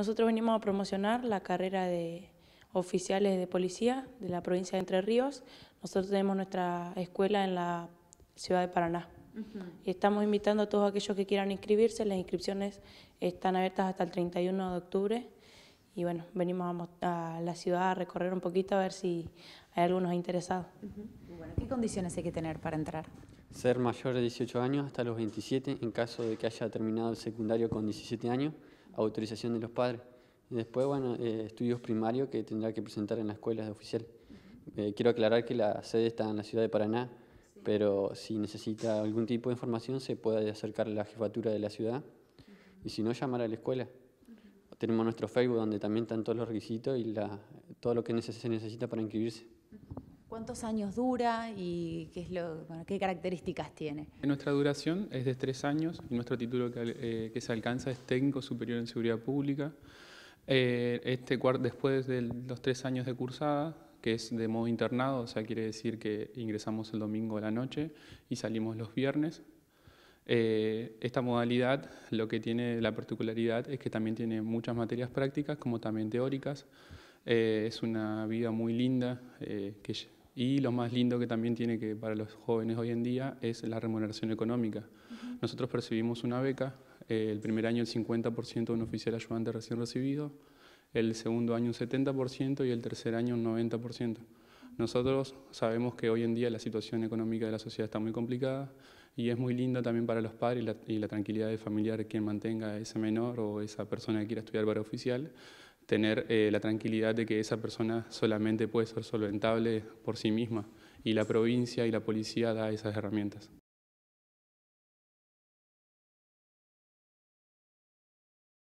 Nosotros venimos a promocionar la carrera de oficiales de policía de la provincia de Entre Ríos. Nosotros tenemos nuestra escuela en la ciudad de Paraná. Y estamos invitando a todos aquellos que quieran inscribirse. Las inscripciones están abiertas hasta el 31 de octubre. Y bueno, venimos a, la ciudad a recorrer un poquito a ver si hay algunos interesados. ¿Qué condiciones hay que tener para entrar? Ser mayor de 18 años hasta los 27 en caso de que haya terminado el secundario con 17 años autorización de los padres. Y después, bueno, eh, estudios primarios que tendrá que presentar en la escuela de oficial. Eh, quiero aclarar que la sede está en la ciudad de Paraná, pero si necesita algún tipo de información se puede acercar a la jefatura de la ciudad y si no, llamar a la escuela. Tenemos nuestro Facebook donde también están todos los requisitos y la, todo lo que se necesita para inscribirse. ¿Cuántos años dura y qué, es lo, qué características tiene? Nuestra duración es de tres años y nuestro título que, eh, se alcanza es técnico superior en seguridad pública. Eh, este, después de los tres años de cursada, que es de modo internado, o sea, quiere decir que ingresamos el domingo a la noche y salimos los viernes. Eh, esta modalidad lo que tiene la particularidad es que también tiene muchas materias prácticas como también teóricas. es una vida muy linda que y lo más lindo que también tiene que para los jóvenes hoy en día es la remuneración económica. Nosotros percibimos una beca, eh, el primer año el 50% de un oficial ayudante recién recibido, el segundo año un 70% y el tercer año un 90%. Nosotros sabemos que hoy en día la situación económica de la sociedad está muy complicada y es muy linda también para los padres y la, tranquilidad de familiar quien mantenga a ese menor o esa persona que quiera estudiar para oficial, tener eh, la tranquilidad de que esa persona solamente puede ser solventable por sí misma y la provincia y la policía da esas herramientas.